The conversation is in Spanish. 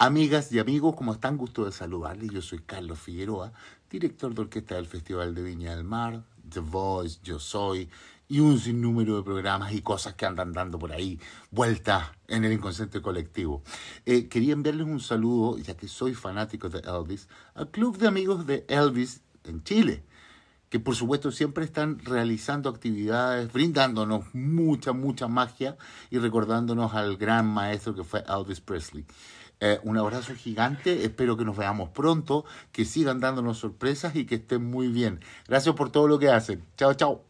Amigas y amigos, ¿cómo están? Gusto de saludarles. Yo soy Carlos Figueroa, director de orquesta del Festival de Viña del Mar, The Voice, Yo Soy, y un sinnúmero de programas y cosas que andan dando por ahí, vuelta en el inconsciente colectivo. Eh, quería enviarles un saludo, ya que soy fanático de Elvis, al Club de Amigos de Elvis en Chile que por supuesto siempre están realizando actividades, brindándonos mucha, mucha magia y recordándonos al gran maestro que fue Elvis Presley. Eh, un abrazo gigante, espero que nos veamos pronto, que sigan dándonos sorpresas y que estén muy bien. Gracias por todo lo que hacen. Chao, chao.